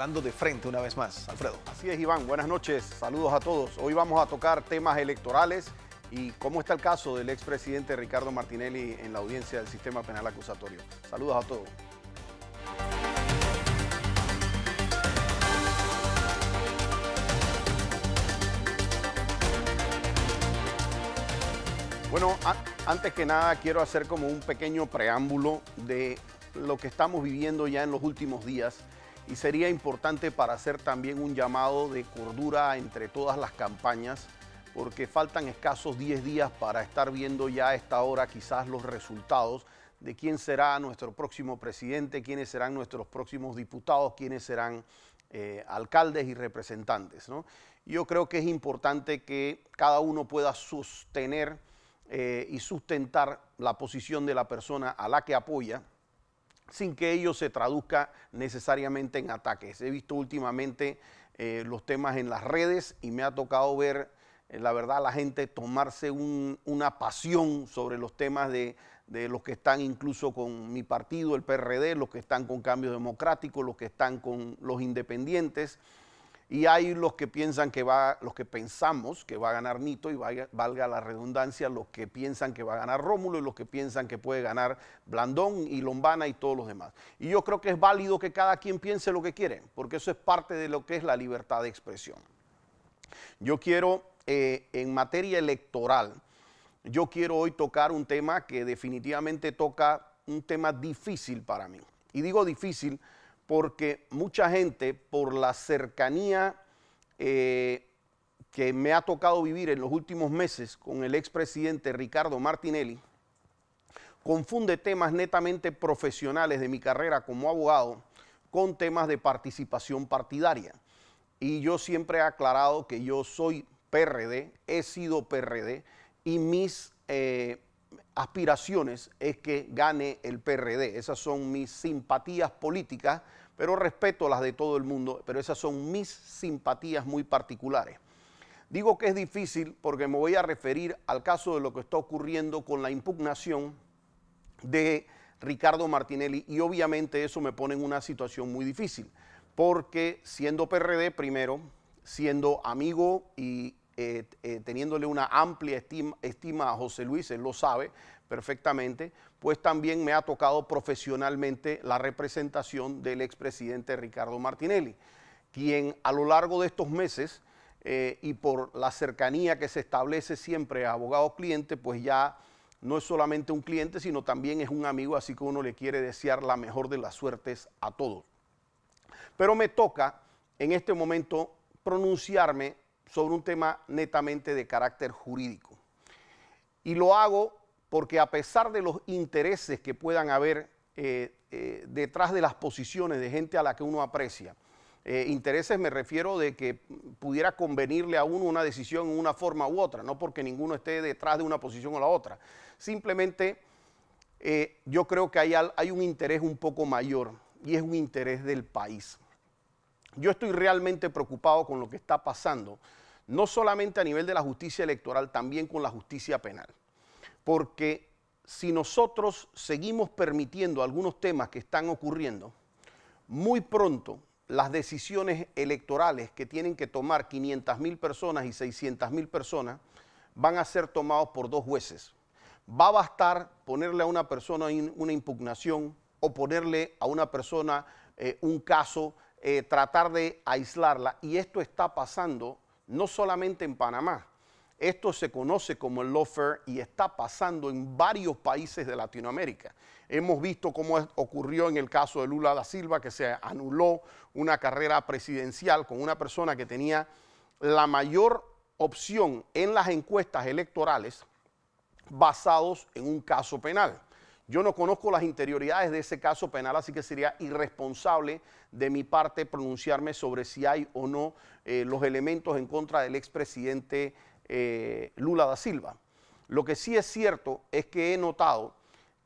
hablando de frente una vez más. Alfredo. Así es, Iván. Buenas noches. Saludos a todos. Hoy vamos a tocar temas electorales y cómo está el caso del expresidente Ricardo Martinelli en la audiencia del sistema penal acusatorio. Saludos a todos. Bueno, antes que nada quiero hacer como un pequeño preámbulo de lo que estamos viviendo ya en los últimos días y sería importante para hacer también un llamado de cordura entre todas las campañas porque faltan escasos 10 días para estar viendo ya a esta hora quizás los resultados de quién será nuestro próximo presidente, quiénes serán nuestros próximos diputados, quiénes serán eh, alcaldes y representantes. Yo creo que es importante que cada uno pueda sostener eh, y sustentar la posición de la persona a la que apoya, sin que ello se traduzca necesariamente en ataques. He visto últimamente eh, los temas en las redes y me ha tocado ver, eh, la verdad, la gente tomarse una pasión sobre los temas de, de los que están incluso con mi partido, el PRD, los que están con Cambio Democrático, los que están con los independientes y hay los que piensan que va, los que pensamos que va a ganar Nito y valga la redundancia, los que piensan que va a ganar Rómulo y los que piensan que puede ganar Blandón y Lombana y todos los demás. Y yo creo que es válido que cada quien piense lo que quiere, porque eso es parte de lo que es la libertad de expresión. Yo quiero, eh, en materia electoral, yo quiero hoy tocar un tema que definitivamente toca un tema difícil para mí. Y digo difícil porque mucha gente, por la cercanía eh, que me ha tocado vivir en los últimos meses con el expresidente Ricardo Martinelli, confunde temas netamente profesionales de mi carrera como abogado con temas de participación partidaria. Y yo siempre he aclarado que yo soy PRD, he sido PRD y mis eh, aspiraciones es que gane el PRD. Esas son mis simpatías políticas, pero respeto las de todo el mundo, pero esas son mis simpatías muy particulares. Digo que es difícil porque me voy a referir al caso de lo que está ocurriendo con la impugnación de Ricardo Martinelli y obviamente eso me pone en una situación muy difícil, porque siendo PRD primero, siendo amigo y eh, eh, teniéndole una amplia estima, estima a José Luis, él lo sabe, perfectamente, pues también me ha tocado profesionalmente la representación del expresidente Ricardo Martinelli, quien a lo largo de estos meses eh, y por la cercanía que se establece siempre abogado-cliente, pues ya no es solamente un cliente, sino también es un amigo, así que uno le quiere desear la mejor de las suertes a todos. Pero me toca en este momento pronunciarme sobre un tema netamente de carácter jurídico. Y lo hago porque a pesar de los intereses que puedan haber eh, eh, detrás de las posiciones de gente a la que uno aprecia, eh, intereses me refiero de que pudiera convenirle a uno una decisión en una forma u otra, no porque ninguno esté detrás de una posición o la otra. Simplemente yo creo que hay un interés un poco mayor y es un interés del país. Yo estoy realmente preocupado con lo que está pasando, no solamente a nivel de la justicia electoral, también con la justicia penal porque si nosotros seguimos permitiendo algunos temas que están ocurriendo, muy pronto las decisiones electorales que tienen que tomar 500 mil personas y 600 mil personas van a ser tomados por dos jueces. Va a bastar ponerle a una persona una impugnación o ponerle a una persona eh, un caso, eh, tratar de aislarla. Y esto está pasando no solamente en Panamá, esto se conoce como el lawfare y está pasando en varios países de Latinoamérica. Hemos visto cómo ocurrió en el caso de Lula da Silva, que se anuló una carrera presidencial con una persona que tenía la mayor opción en las encuestas electorales basados en un caso penal. Yo no conozco las interioridades de ese caso penal, así que sería irresponsable de mi parte pronunciarme sobre si hay o no eh, los elementos en contra del expresidente eh, Lula da Silva. Lo que sí es cierto es que he notado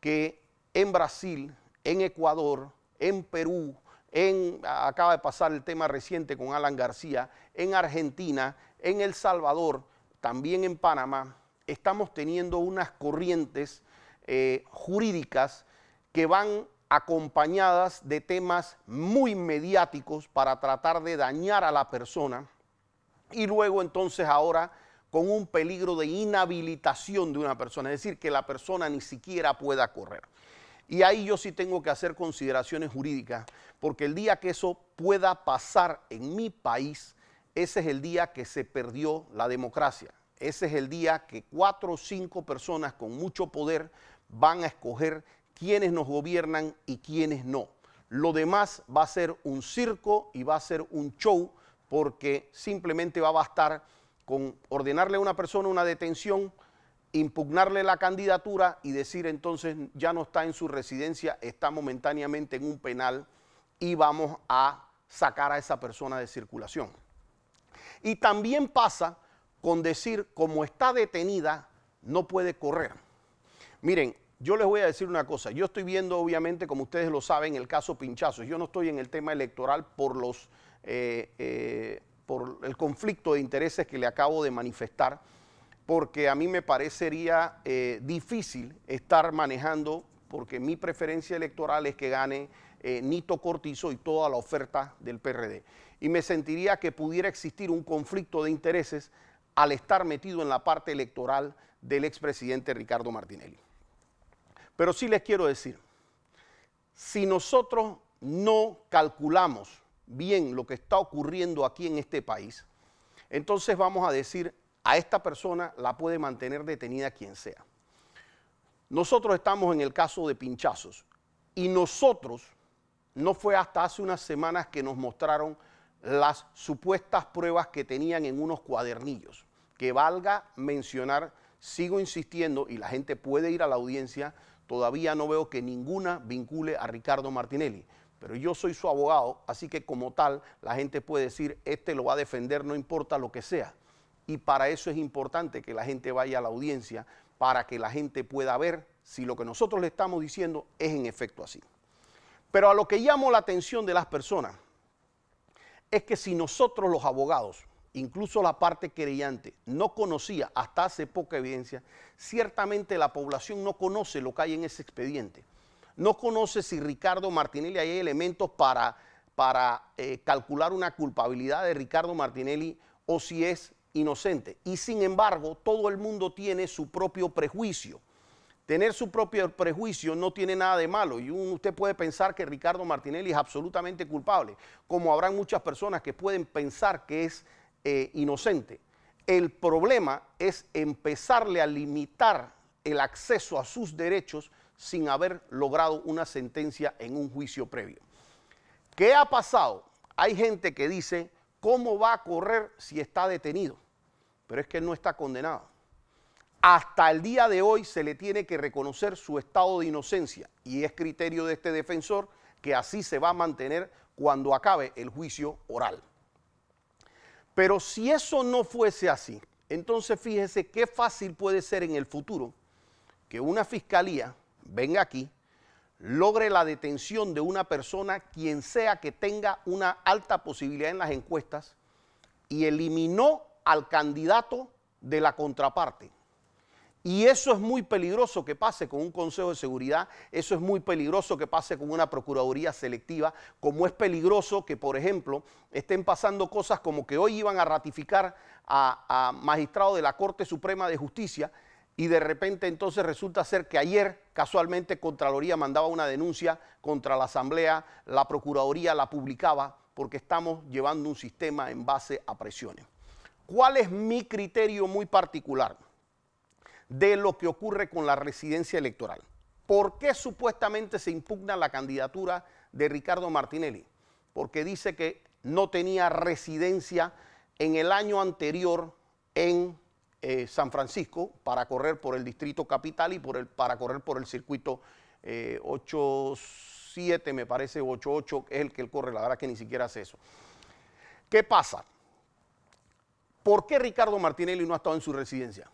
que en Brasil, en Ecuador, en Perú, en, acaba de pasar el tema reciente con Alan García, en Argentina, en El Salvador, también en Panamá, estamos teniendo unas corrientes eh, jurídicas que van acompañadas de temas muy mediáticos para tratar de dañar a la persona y luego entonces ahora con un peligro de inhabilitación de una persona, es decir, que la persona ni siquiera pueda correr. Y ahí yo sí tengo que hacer consideraciones jurídicas, porque el día que eso pueda pasar en mi país, ese es el día que se perdió la democracia. Ese es el día que cuatro o cinco personas con mucho poder van a escoger quiénes nos gobiernan y quiénes no. Lo demás va a ser un circo y va a ser un show porque simplemente va a bastar con ordenarle a una persona una detención, impugnarle la candidatura y decir entonces ya no está en su residencia, está momentáneamente en un penal y vamos a sacar a esa persona de circulación. Y también pasa con decir como está detenida, no puede correr. Miren, yo les voy a decir una cosa, yo estoy viendo obviamente, como ustedes lo saben, el caso Pinchazos, yo no estoy en el tema electoral por los... Eh, eh, por el conflicto de intereses que le acabo de manifestar, porque a mí me parecería eh, difícil estar manejando, porque mi preferencia electoral es que gane eh, Nito Cortizo y toda la oferta del PRD. Y me sentiría que pudiera existir un conflicto de intereses al estar metido en la parte electoral del expresidente Ricardo Martinelli. Pero sí les quiero decir, si nosotros no calculamos bien lo que está ocurriendo aquí en este país, entonces vamos a decir, a esta persona la puede mantener detenida quien sea. Nosotros estamos en el caso de pinchazos y nosotros no fue hasta hace unas semanas que nos mostraron las supuestas pruebas que tenían en unos cuadernillos. Que valga mencionar, sigo insistiendo y la gente puede ir a la audiencia, todavía no veo que ninguna vincule a Ricardo Martinelli pero yo soy su abogado, así que como tal la gente puede decir, este lo va a defender, no importa lo que sea. Y para eso es importante que la gente vaya a la audiencia, para que la gente pueda ver si lo que nosotros le estamos diciendo es en efecto así. Pero a lo que llamo la atención de las personas es que si nosotros los abogados, incluso la parte querellante, no conocía hasta hace poca evidencia, ciertamente la población no conoce lo que hay en ese expediente no conoce si Ricardo Martinelli hay elementos para, para eh, calcular una culpabilidad de Ricardo Martinelli o si es inocente. Y sin embargo, todo el mundo tiene su propio prejuicio. Tener su propio prejuicio no tiene nada de malo y usted puede pensar que Ricardo Martinelli es absolutamente culpable, como habrán muchas personas que pueden pensar que es eh, inocente. El problema es empezarle a limitar el acceso a sus derechos sin haber logrado una sentencia en un juicio previo. ¿Qué ha pasado? Hay gente que dice, ¿cómo va a correr si está detenido? Pero es que no está condenado. Hasta el día de hoy se le tiene que reconocer su estado de inocencia y es criterio de este defensor que así se va a mantener cuando acabe el juicio oral. Pero si eso no fuese así, entonces fíjese qué fácil puede ser en el futuro que una fiscalía venga aquí, logre la detención de una persona, quien sea que tenga una alta posibilidad en las encuestas, y eliminó al candidato de la contraparte. Y eso es muy peligroso que pase con un Consejo de Seguridad, eso es muy peligroso que pase con una Procuraduría selectiva, como es peligroso que, por ejemplo, estén pasando cosas como que hoy iban a ratificar a, magistrado de la Corte Suprema de Justicia, y de repente entonces resulta ser que ayer casualmente Contraloría mandaba una denuncia contra la Asamblea, la Procuraduría la publicaba porque estamos llevando un sistema en base a presiones. ¿Cuál es mi criterio muy particular de lo que ocurre con la residencia electoral? ¿Por qué supuestamente se impugna la candidatura de Ricardo Martinelli? Porque dice que no tenía residencia en el año anterior en eh, San Francisco para correr por el distrito capital y por el, para correr por el circuito eh, 87, me parece, 88 es el que él corre, la verdad que ni siquiera hace eso. ¿Qué pasa? ¿Por qué Ricardo Martinelli no ha estado en su residencia?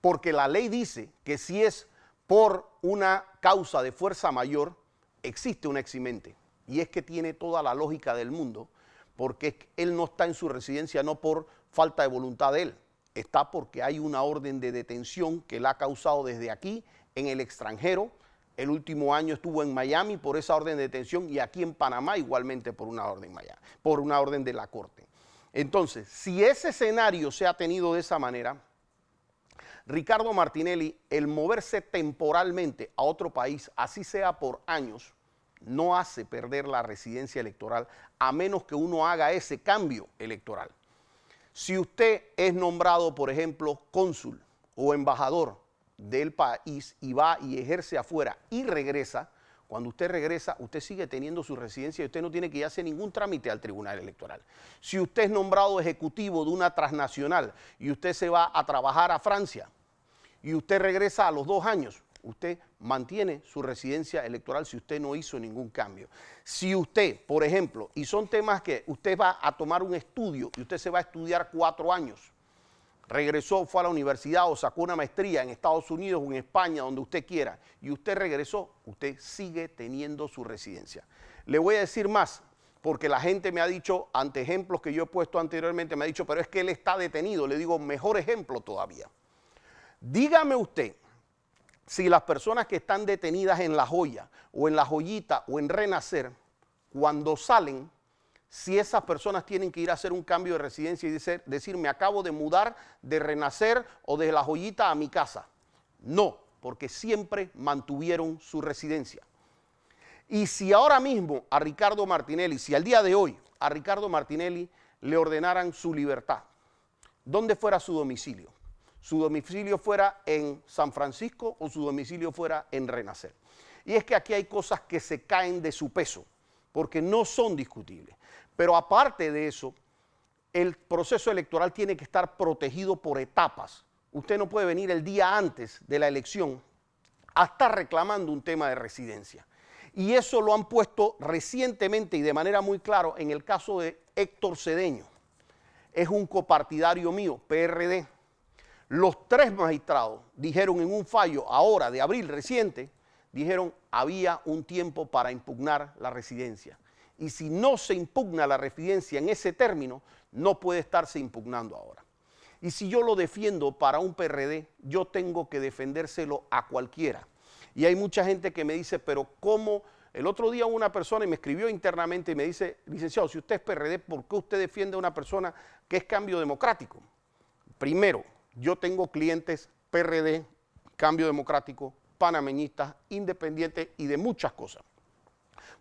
Porque la ley dice que si es por una causa de fuerza mayor, existe un eximente. Y es que tiene toda la lógica del mundo, porque él no está en su residencia no por falta de voluntad de él, está porque hay una orden de detención que la ha causado desde aquí, en el extranjero. El último año estuvo en Miami por esa orden de detención y aquí en Panamá igualmente por una orden, por una orden de la Corte. Entonces, si ese escenario se ha tenido de esa manera, Ricardo Martinelli, el moverse temporalmente a otro país, así sea por años, no hace perder la residencia electoral a menos que uno haga ese cambio electoral. Si usted es nombrado, por ejemplo, cónsul o embajador del país y va y ejerce afuera y regresa, cuando usted regresa, usted sigue teniendo su residencia y usted no tiene que hacer ningún trámite al Tribunal Electoral. Si usted es nombrado ejecutivo de una transnacional y usted se va a trabajar a Francia y usted regresa a los dos años, usted mantiene su residencia electoral si usted no hizo ningún cambio. Si usted, por ejemplo, y son temas que usted va a tomar un estudio y usted se va a estudiar cuatro años, regresó, fue a la universidad o sacó una maestría en Estados Unidos o en España, donde usted quiera, y usted regresó, usted sigue teniendo su residencia. Le voy a decir más, porque la gente me ha dicho, ante ejemplos que yo he puesto anteriormente, me ha dicho, pero es que él está detenido. Le digo, mejor ejemplo todavía. Dígame usted si las personas que están detenidas en la joya o en la joyita o en renacer, cuando salen, si esas personas tienen que ir a hacer un cambio de residencia y decir, me acabo de mudar de Renacer o de la joyita a mi casa. No, porque siempre mantuvieron su residencia. Y si ahora mismo a Ricardo Martinelli, si al día de hoy a Ricardo Martinelli le ordenaran su libertad, ¿dónde fuera su domicilio? su domicilio fuera en San Francisco o su domicilio fuera en Renacer. Y es que aquí hay cosas que se caen de su peso, porque no son discutibles. Pero aparte de eso, el proceso electoral tiene que estar protegido por etapas. Usted no puede venir el día antes de la elección hasta estar reclamando un tema de residencia. Y eso lo han puesto recientemente y de manera muy clara en el caso de Héctor Cedeño. Es un copartidario mío, PRD los tres magistrados dijeron en un fallo ahora de abril reciente, dijeron había un tiempo para impugnar la residencia. Y si no se impugna la residencia en ese término, no puede estarse impugnando ahora. Y si yo lo defiendo para un PRD, yo tengo que defendérselo a cualquiera. Y hay mucha gente que me dice, pero ¿cómo? El otro día una persona me escribió internamente y me dice, licenciado, si usted es PRD, ¿por qué usted defiende a una persona que es cambio democrático? Primero, yo tengo clientes PRD, Cambio Democrático, panameñistas, independientes y de muchas cosas.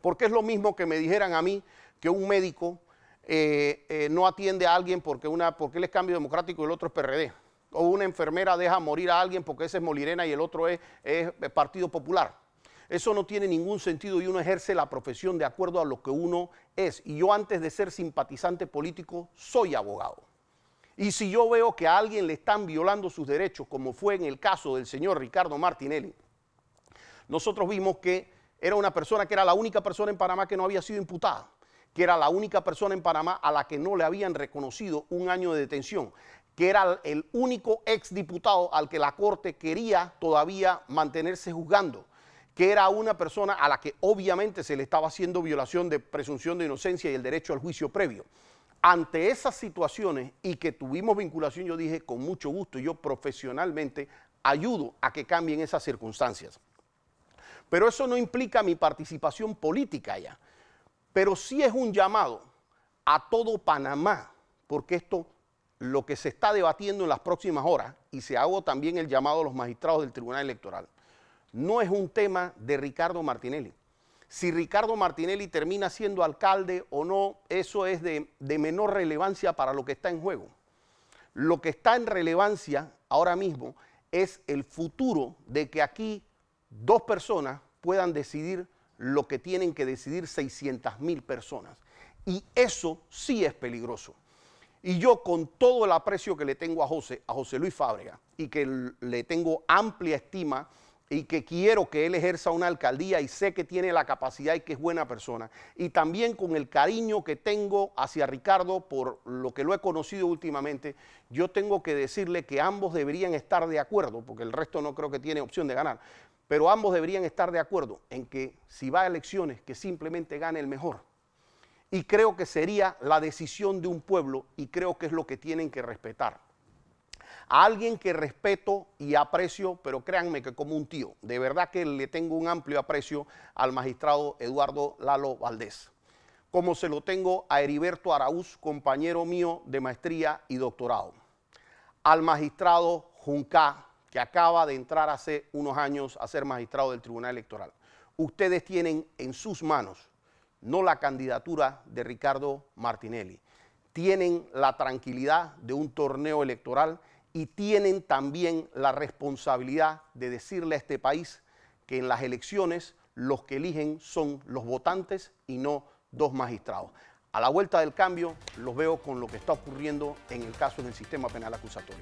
Porque es lo mismo que me dijeran a mí que un médico eh, eh, no atiende a alguien porque, una, porque él es cambio democrático y el otro es PRD. O una enfermera deja morir a alguien porque ese es Molirena y el otro es eh, Partido Popular. Eso no tiene ningún sentido y uno ejerce la profesión de acuerdo a lo que uno es. Y yo antes de ser simpatizante político soy abogado. Y si yo veo que a alguien le están violando sus derechos, como fue en el caso del señor Ricardo Martinelli, nosotros vimos que era una persona que era la única persona en Panamá que no había sido imputada, que era la única persona en Panamá a la que no le habían reconocido un año de detención, que era el único exdiputado al que la Corte quería todavía mantenerse juzgando que era una persona a la que obviamente se le estaba haciendo violación de presunción de inocencia y el derecho al juicio previo ante esas situaciones y que tuvimos vinculación, yo dije, con mucho gusto, yo profesionalmente ayudo a que cambien esas circunstancias. Pero eso no implica mi participación política ya, pero sí es un llamado a todo Panamá, porque esto, lo que se está debatiendo en las próximas horas, y se hago también el llamado a los magistrados del Tribunal Electoral, no es un tema de Ricardo Martinelli, si Ricardo Martinelli termina siendo alcalde o no, eso es de, menor relevancia para lo que está en juego. Lo que está en relevancia ahora mismo es el futuro de que aquí dos personas puedan decidir lo que tienen que decidir 600 mil personas. Y eso sí es peligroso. Y yo con todo el aprecio que le tengo a José, a José Luis Fábrega, y que le tengo amplia estima, y que quiero que él ejerza una alcaldía y sé que tiene la capacidad y que es buena persona. Y también con el cariño que tengo hacia Ricardo por lo que lo he conocido últimamente, yo tengo que decirle que ambos deberían estar de acuerdo, porque el resto no creo que tiene opción de ganar, pero ambos deberían estar de acuerdo en que si va a elecciones, que simplemente gane el mejor. Y creo que sería la decisión de un pueblo y creo que es lo que tienen que respetar a alguien que respeto y aprecio, pero créanme que como un tío, de verdad que le tengo un amplio aprecio al magistrado Eduardo Lalo Valdés, como se lo tengo a Heriberto Araúz, compañero mío de maestría y doctorado, al magistrado Juncá, que acaba de entrar hace unos años a ser magistrado del Tribunal Electoral. Ustedes tienen en sus manos no la candidatura de Ricardo Martinelli. Tienen la tranquilidad de un torneo electoral y tienen también la responsabilidad de decirle a este país que en las elecciones los que eligen son los votantes y no dos magistrados. A la vuelta del cambio los veo con lo que está ocurriendo en el caso del sistema penal acusatorio.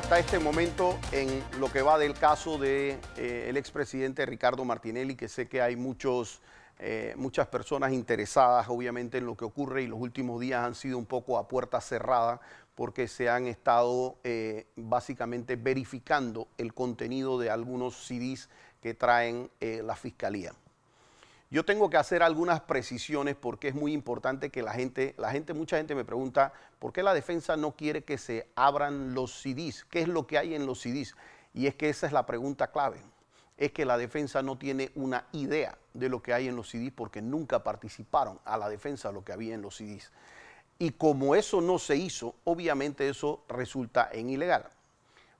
hasta este momento en lo que va del caso del eh, expresidente Ricardo Martinelli, que sé que hay muchos, eh, muchas personas interesadas obviamente en lo que ocurre y los últimos días han sido un poco a puerta cerrada porque se han estado eh, básicamente verificando el contenido de algunos CDs que traen la fiscalía. Yo tengo que hacer algunas precisiones porque es muy importante que la gente, la gente, mucha gente me pregunta, ¿por qué la defensa no quiere que se abran los CDs? ¿Qué es lo que hay en los CDs? Y es que esa es la pregunta clave. Es que la defensa no tiene una idea de lo que hay en los CDs porque nunca participaron a la defensa lo que había en los CDs. Y como eso no se hizo, obviamente eso resulta en ilegal.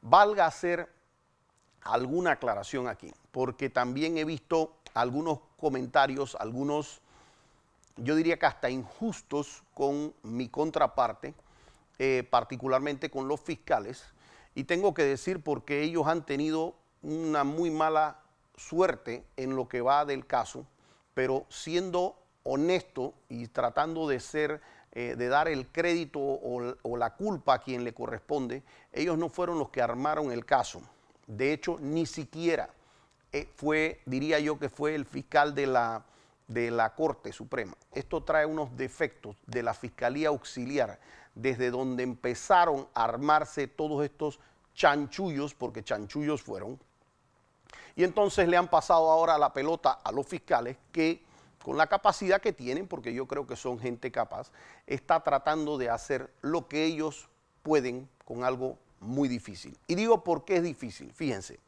Valga ser alguna aclaración aquí, porque también he visto algunos comentarios, algunos, yo diría que hasta injustos con mi contraparte, eh, particularmente con los fiscales, y tengo que decir porque ellos han tenido una muy mala suerte en lo que va del caso, pero siendo honesto y tratando de ser, eh, de dar el crédito o, o la culpa a quien le corresponde, ellos no fueron los que armaron el caso de hecho, ni siquiera eh, fue, diría yo que fue el fiscal de la, de la Corte Suprema. Esto trae unos defectos de la Fiscalía Auxiliar, desde donde empezaron a armarse todos estos chanchullos, porque chanchullos fueron. Y entonces le han pasado ahora la pelota a los fiscales que, con la capacidad que tienen, porque yo creo que son gente capaz, está tratando de hacer lo que ellos pueden con algo muy difícil. Y digo por qué es difícil, fíjense.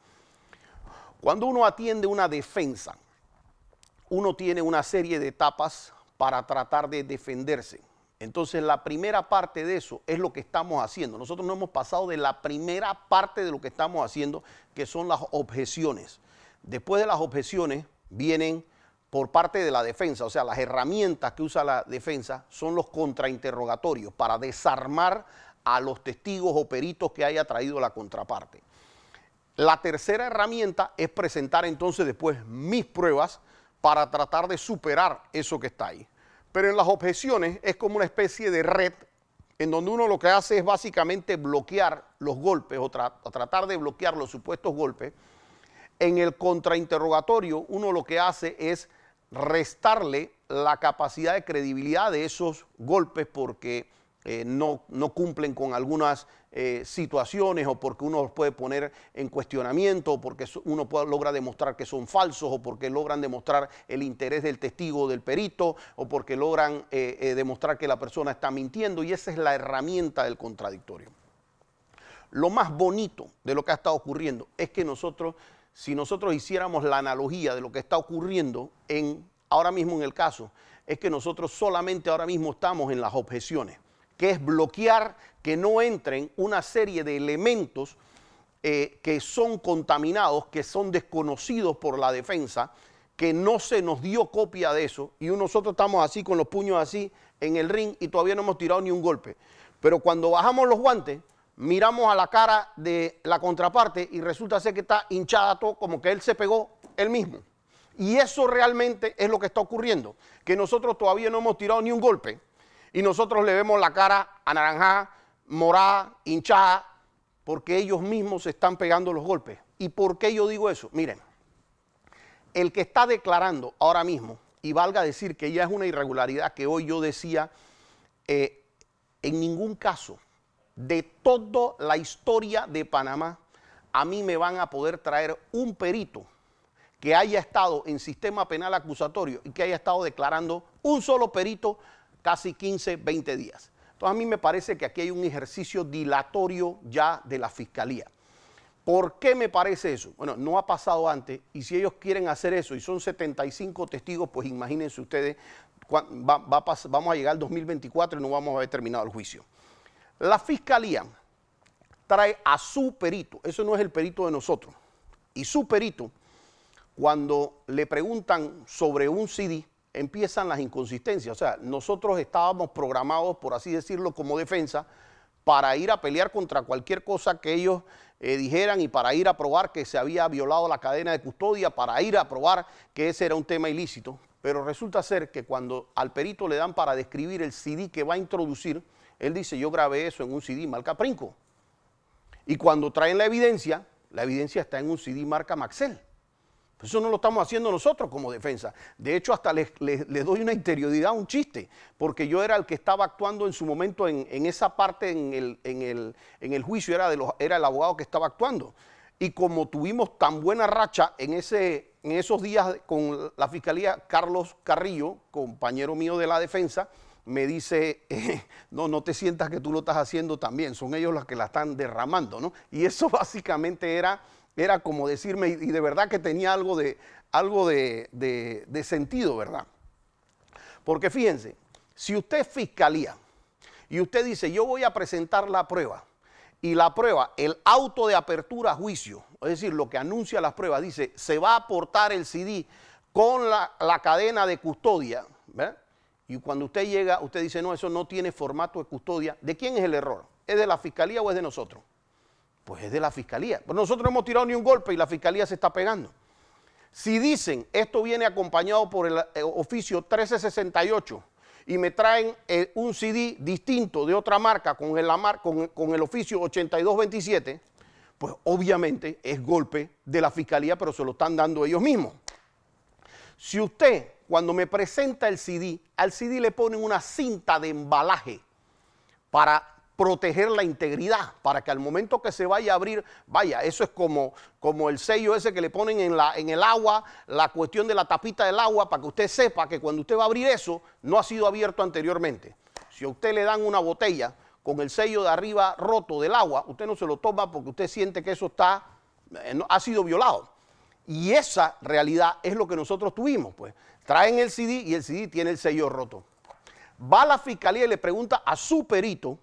Cuando uno atiende una defensa, uno tiene una serie de etapas para tratar de defenderse. Entonces la primera parte de eso es lo que estamos haciendo. Nosotros no hemos pasado de la primera parte de lo que estamos haciendo, que son las objeciones. Después de las objeciones vienen por parte de la defensa, o sea, las herramientas que usa la defensa son los contrainterrogatorios para desarmar a los testigos o peritos que haya traído la contraparte. La tercera herramienta es presentar entonces después mis pruebas para tratar de superar eso que está ahí. Pero en las objeciones es como una especie de red en donde uno lo que hace es básicamente bloquear los golpes o tratar de bloquear los supuestos golpes. En el contrainterrogatorio uno lo que hace es restarle la capacidad de credibilidad de esos golpes porque eh, no, cumplen con algunas eh, situaciones o porque uno los puede poner en cuestionamiento, o porque uno logra demostrar que son falsos o porque logran demostrar el interés del testigo o del perito o porque logran eh, demostrar que la persona está mintiendo y esa es la herramienta del contradictorio. Lo más bonito de lo que ha estado ocurriendo es que nosotros, si nosotros hiciéramos la analogía de lo que está ocurriendo ahora mismo en el caso, es que nosotros solamente ahora mismo estamos en las objeciones que es bloquear que no entren una serie de elementos eh, que son contaminados, que son desconocidos por la defensa, que no se nos dio copia de eso, y nosotros estamos así con los puños así en el ring y todavía no hemos tirado ni un golpe. Pero cuando bajamos los guantes, miramos a la cara de la contraparte y resulta ser que está hinchada todo, como que él se pegó él mismo. Y eso realmente es lo que está ocurriendo, que nosotros todavía no hemos tirado ni un golpe y nosotros le vemos la cara anaranjada, morada, hinchada, porque ellos mismos se están pegando los golpes. ¿Y por qué yo digo eso? Miren, el que está declarando ahora mismo, y valga decir que ya es una irregularidad que hoy yo decía, eh, en ningún caso de toda la historia de Panamá, a mí me van a poder traer un perito que haya estado en sistema penal acusatorio y que haya estado declarando un solo perito casi 15, 20 días. Entonces a mí me parece que aquí hay un ejercicio dilatorio ya de la fiscalía. ¿Por qué me parece eso? Bueno, no ha pasado antes y si ellos quieren hacer eso y son 75 testigos, pues imagínense ustedes, vamos a llegar al 2024 y no vamos a haber terminado el juicio. La fiscalía trae a su perito, eso no es el perito de nosotros, y su perito, cuando le preguntan sobre un CD, empiezan las inconsistencias. O sea, nosotros estábamos programados, por así decirlo, como defensa, para ir a pelear contra cualquier cosa que ellos eh, dijeran y para ir a probar que se había violado la cadena de custodia, para ir a probar que ese era un tema ilícito. Pero resulta ser que cuando al perito le dan para describir el CD que va a introducir, él dice, yo grabé eso en un CD marca Princo. Y cuando traen la evidencia, la evidencia está en un CD marca Maxell. Pues eso no lo estamos haciendo nosotros como defensa. De hecho, hasta les, doy una interioridad, un chiste, porque yo era el que estaba actuando en su momento en, esa parte, en el, juicio, era, el abogado que estaba actuando. Y como tuvimos tan buena racha en, esos días con la fiscalía, Carlos Carrillo, compañero mío de la defensa, me dice, eh, no, no te sientas que tú lo estás haciendo también, son ellos los que la están derramando, ¿no? Y eso básicamente era era como decirme, y de verdad que tenía algo de, algo de, sentido, ¿verdad? Porque fíjense, si usted es fiscalía y usted dice, yo voy a presentar la prueba, y la prueba, el auto de apertura a juicio, es decir, lo que anuncia las pruebas, dice, se va a aportar el CD con la, la cadena de custodia, Y cuando usted llega, usted dice, no, eso no tiene formato de custodia. ¿De quién es el error? ¿Es de la fiscalía o es de nosotros? Pues es de la fiscalía. Pues nosotros no hemos tirado ni un golpe y la fiscalía se está pegando. Si dicen, esto viene acompañado por el eh, oficio 1368 y me traen eh, un CD distinto de otra marca con el, con el oficio 8227, pues obviamente es golpe de la fiscalía, pero se lo están dando ellos mismos. Si usted, cuando me presenta el CD, al CD le ponen una cinta de embalaje para proteger la integridad para que al momento que se vaya a abrir, vaya, eso es como, como el sello ese que le ponen en, la, en el agua, la cuestión de la tapita del agua, para que usted sepa que cuando usted va a abrir eso, no ha sido abierto anteriormente. Si a usted le dan una botella con el sello de arriba roto del agua, usted no se lo toma porque usted siente que eso está, eh, ha sido violado. Y esa realidad es lo que nosotros tuvimos, pues. Traen el CD y el CD tiene el sello roto. Va a la fiscalía y le pregunta a su perito,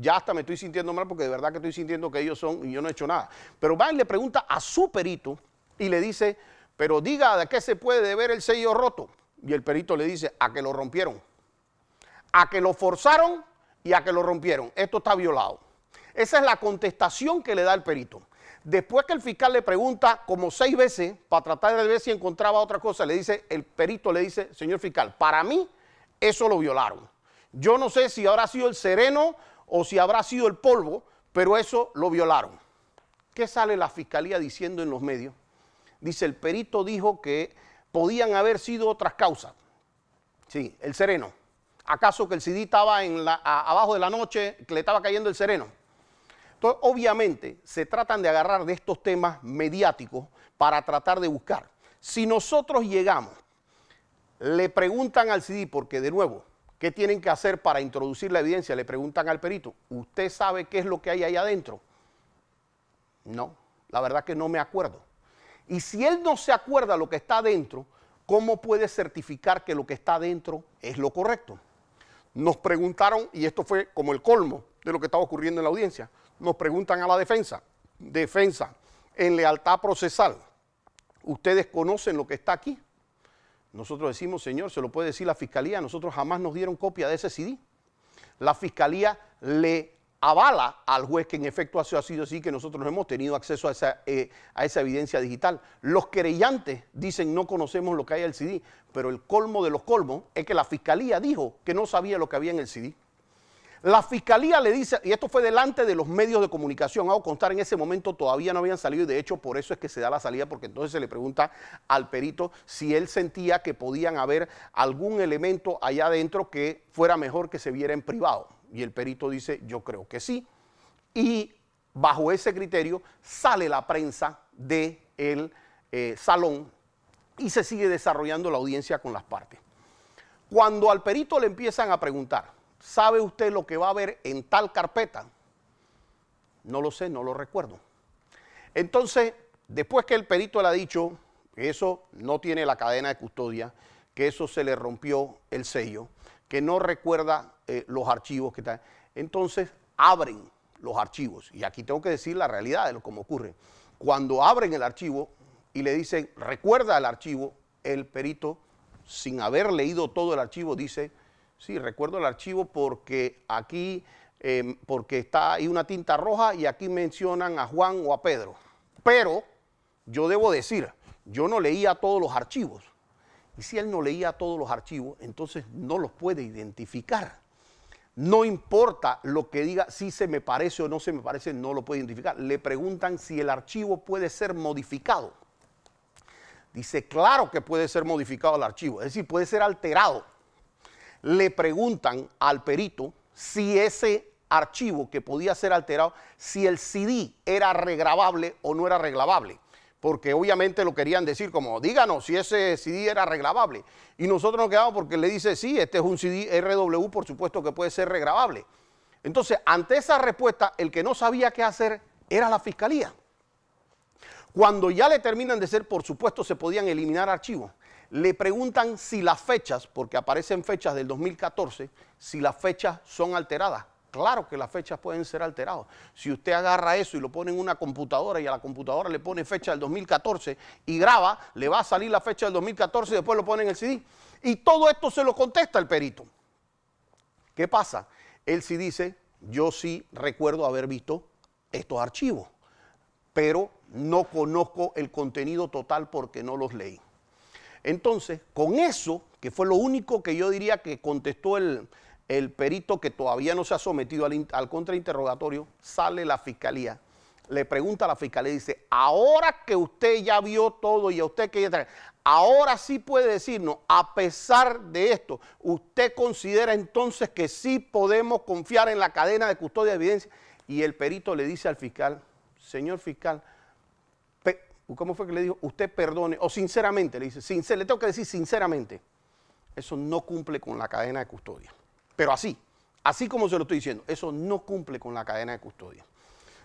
ya hasta me estoy sintiendo mal porque de verdad que estoy sintiendo que ellos son y yo no he hecho nada. Pero va y le pregunta a su perito y le dice, pero diga, ¿de qué se puede deber el sello roto? Y el perito le dice, a que lo rompieron, a que lo forzaron y a que lo rompieron. Esto está violado. Esa es la contestación que le da el perito. Después que el fiscal le pregunta como seis veces para tratar de ver si encontraba otra cosa, le dice, el perito le dice, señor fiscal, para mí eso lo violaron. Yo no sé si ha sido el sereno o si habrá sido el polvo, pero eso lo violaron. ¿Qué sale la fiscalía diciendo en los medios? Dice, el perito dijo que podían haber sido otras causas. Sí, el sereno. ¿Acaso que el CD estaba en la, abajo de la noche, que le estaba cayendo el sereno? Entonces, obviamente, se tratan de agarrar de estos temas mediáticos para tratar de buscar. Si nosotros llegamos, le preguntan al CD, porque de nuevo, ¿Qué tienen que hacer para introducir la evidencia? Le preguntan al perito, ¿usted sabe qué es lo que hay ahí adentro? No, la verdad que no me acuerdo. Y si él no se acuerda lo que está adentro, ¿cómo puede certificar que lo que está adentro es lo correcto? Nos preguntaron, y esto fue como el colmo de lo que estaba ocurriendo en la audiencia, nos preguntan a la defensa, defensa, en lealtad procesal, ¿ustedes conocen lo que está aquí? Nosotros decimos, Señor, se lo puede decir la fiscalía, nosotros jamás nos dieron copia de ese CD. La fiscalía le avala al juez que en efecto ha sido así, que nosotros hemos tenido acceso a esa, eh, a esa evidencia digital. Los querellantes dicen no conocemos lo que hay en el CD, pero el colmo de los colmos es que la fiscalía dijo que no sabía lo que había en el CD. La fiscalía le dice, y esto fue delante de los medios de comunicación, hago constar, en ese momento todavía no habían salido y de hecho por eso es que se da la salida, porque entonces se le pregunta al perito si él sentía que podían haber algún elemento allá adentro que fuera mejor que se viera en privado. Y el perito dice, yo creo que sí. Y bajo ese criterio sale la prensa del de eh, salón y se sigue desarrollando la audiencia con las partes. Cuando al perito le empiezan a preguntar, ¿Sabe usted lo que va a haber en tal carpeta? No lo sé, no lo recuerdo. Entonces, después que el perito le ha dicho que eso no tiene la cadena de custodia, que eso se le rompió el sello, que no recuerda eh, los archivos que entonces abren los archivos. Y aquí tengo que decir la realidad de lo que ocurre. Cuando abren el archivo y le dicen, recuerda el archivo, el perito, sin haber leído todo el archivo, dice, Sí, recuerdo el archivo porque aquí, em, porque está ahí una tinta roja y aquí mencionan a Juan o a Pedro. Pero yo debo decir, yo no leía todos los archivos. Y si él no leía todos los archivos, entonces no los puede identificar. No importa lo que diga, si se me parece o no se me parece, no lo puede identificar. Le preguntan si el archivo puede ser modificado. Dice, claro que puede ser modificado el archivo, es decir, puede ser alterado le preguntan al perito si ese archivo que podía ser alterado, si el CD era regrabable o no era regrabable. Porque obviamente lo querían decir como, díganos si ese CD era regrabable. Y nosotros nos quedamos porque le dice, sí, este es un CD RW, por supuesto que puede ser regrabable. Entonces, ante esa respuesta, el que no sabía qué hacer era la fiscalía. Cuando ya le terminan de ser, por supuesto, se podían eliminar archivos le preguntan si las fechas, porque aparecen fechas del 2014, si las fechas son alteradas. Claro que las fechas pueden ser alteradas. Si usted agarra eso y lo pone en una computadora y a la computadora le pone fecha del 2014 y graba, le va a salir la fecha del 2014 y después lo pone en el CD. Y todo esto se lo contesta el perito. ¿Qué pasa? Él sí dice, yo sí recuerdo haber visto estos archivos, pero no conozco el contenido total porque no los leí. Entonces, con eso, que fue lo único que yo diría que contestó el, perito que todavía no se ha sometido al, contrainterrogatorio, sale la fiscalía le pregunta a la fiscalía, dice, ahora que usted ya vio todo y a usted que ya ahora sí puede decirnos, a pesar de esto, usted considera entonces que sí podemos confiar en la cadena de custodia de evidencia. Y el perito le dice al fiscal, señor fiscal, ¿Cómo fue que le dijo? Usted perdone, o sinceramente, le dice, le tengo que decir sinceramente, eso no cumple con la cadena de custodia. Pero así, así como se lo estoy diciendo, eso no cumple con la cadena de custodia.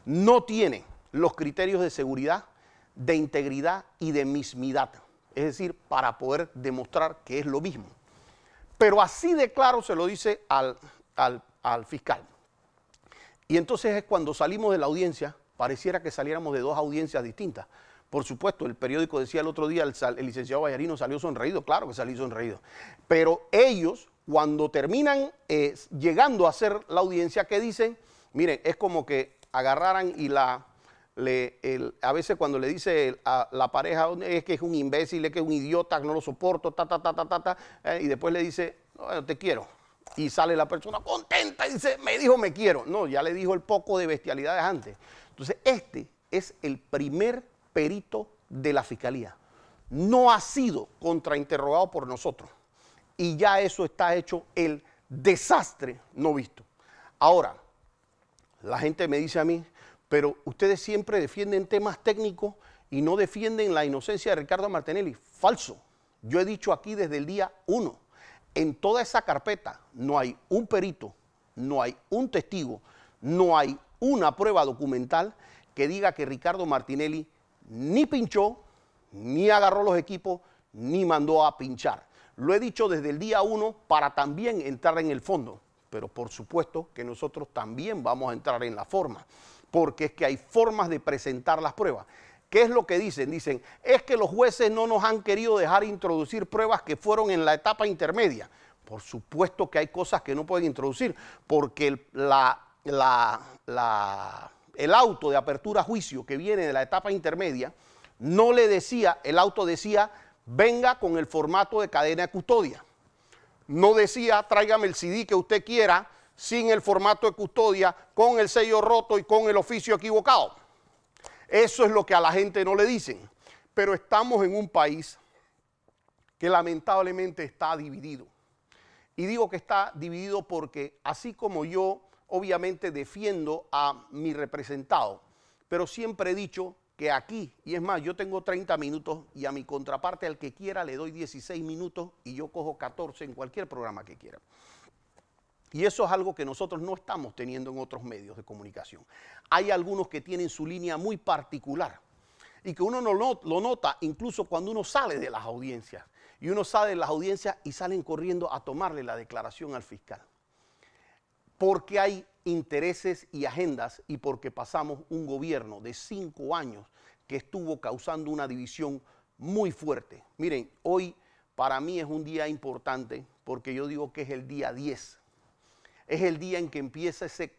No tiene los criterios de seguridad, de integridad y de mismidad, es decir, para poder demostrar que es lo mismo. Pero así de claro se lo dice al, al, al fiscal. Y entonces es cuando salimos de la audiencia, pareciera que saliéramos de dos audiencias distintas, por supuesto, el periódico decía el otro día, el, licenciado Vallarino salió sonreído, claro que salió sonreído. Pero ellos, cuando terminan eh, llegando a hacer la audiencia, ¿qué dicen? Miren, es como que agarraran y la... Le, a veces cuando le dice a la pareja es que es un imbécil, es que es un idiota, no lo soporto, ta, ta, ta, ta, ta, eh, y después le dice, bueno, te quiero. Y sale la persona contenta y dice, me dijo me quiero. No, ya le dijo el poco de bestialidades antes. Entonces, este es el primer perito de la fiscalía. No ha sido contrainterrogado por nosotros. Y ya eso está hecho el desastre no visto. Ahora, la gente me dice a mí, pero ustedes siempre defienden temas técnicos y no defienden la inocencia de Ricardo Martinelli. Falso. Yo he dicho aquí desde el día uno, en toda esa carpeta no hay un perito, no hay un testigo, no hay una prueba documental que diga que Ricardo Martinelli ni pinchó, ni agarró los equipos, ni mandó a pinchar. Lo he dicho desde el día uno para también entrar en el fondo, pero por supuesto que nosotros también vamos a entrar en la forma, porque es que hay formas de presentar las pruebas. ¿Qué es lo que dicen? Dicen, es que los jueces no nos han querido dejar introducir pruebas que fueron en la etapa intermedia. Por supuesto que hay cosas que no pueden introducir, porque la, la, la el auto de apertura a juicio que viene de la etapa intermedia, no le decía, el auto decía, venga con el formato de cadena de custodia. No decía, tráigame el CD que usted quiera, sin el formato de custodia, con el sello roto y con el oficio equivocado. Eso es lo que a la gente no le dicen. Pero estamos en un país que lamentablemente está dividido. Y digo que está dividido porque así como yo obviamente defiendo a mi representado, pero siempre he dicho que aquí, y es más, yo tengo 30 minutos y a mi contraparte, al que quiera, le doy 16 minutos y yo cojo 14 en cualquier programa que quiera. Y eso es algo que nosotros no estamos teniendo en otros medios de comunicación. Hay algunos que tienen su línea muy particular y que uno no lo, lo nota incluso cuando uno sale de las audiencias. Y uno sale de las audiencias y salen corriendo a tomarle la declaración al fiscal porque hay intereses y agendas y porque pasamos un gobierno de cinco años que estuvo causando una división muy fuerte. Miren, hoy para mí es un día importante porque yo digo que es el día 10. Es el día en que empieza ese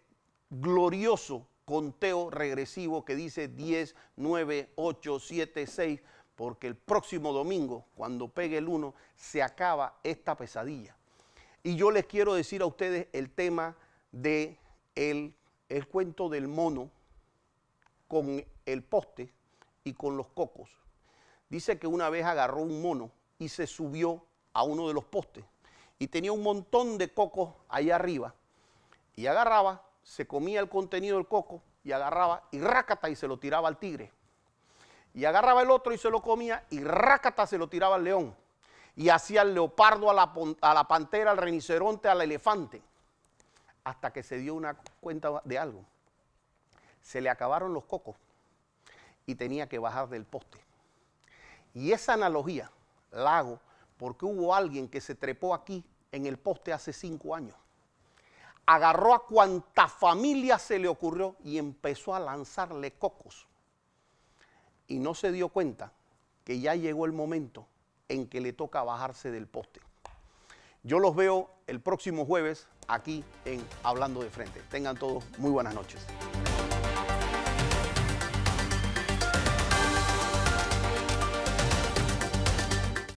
glorioso conteo regresivo que dice 10, 9, 8, 7, 6, porque el próximo domingo, cuando pegue el 1, se acaba esta pesadilla. Y yo les quiero decir a ustedes el tema de el, cuento del mono con el poste y con los cocos. Dice que una vez agarró un mono y se subió a uno de los postes y tenía un montón de cocos ahí arriba y agarraba, se comía el contenido del coco y agarraba y rácata y se lo tiraba al tigre. Y agarraba el otro y se lo comía y rácata se lo tiraba al león. Y hacía al leopardo, a la, a la pantera, al rinoceronte, al elefante hasta que se dio una cuenta de algo. Se le acabaron los cocos y tenía que bajar del poste. Y esa analogía la hago porque hubo alguien que se trepó aquí en el poste hace cinco años. Agarró a cuanta familia se le ocurrió y empezó a lanzarle cocos. Y no se dio cuenta que ya llegó el momento en que le toca bajarse del poste. Yo los veo el próximo jueves aquí en Hablando de Frente. Tengan todos muy buenas noches.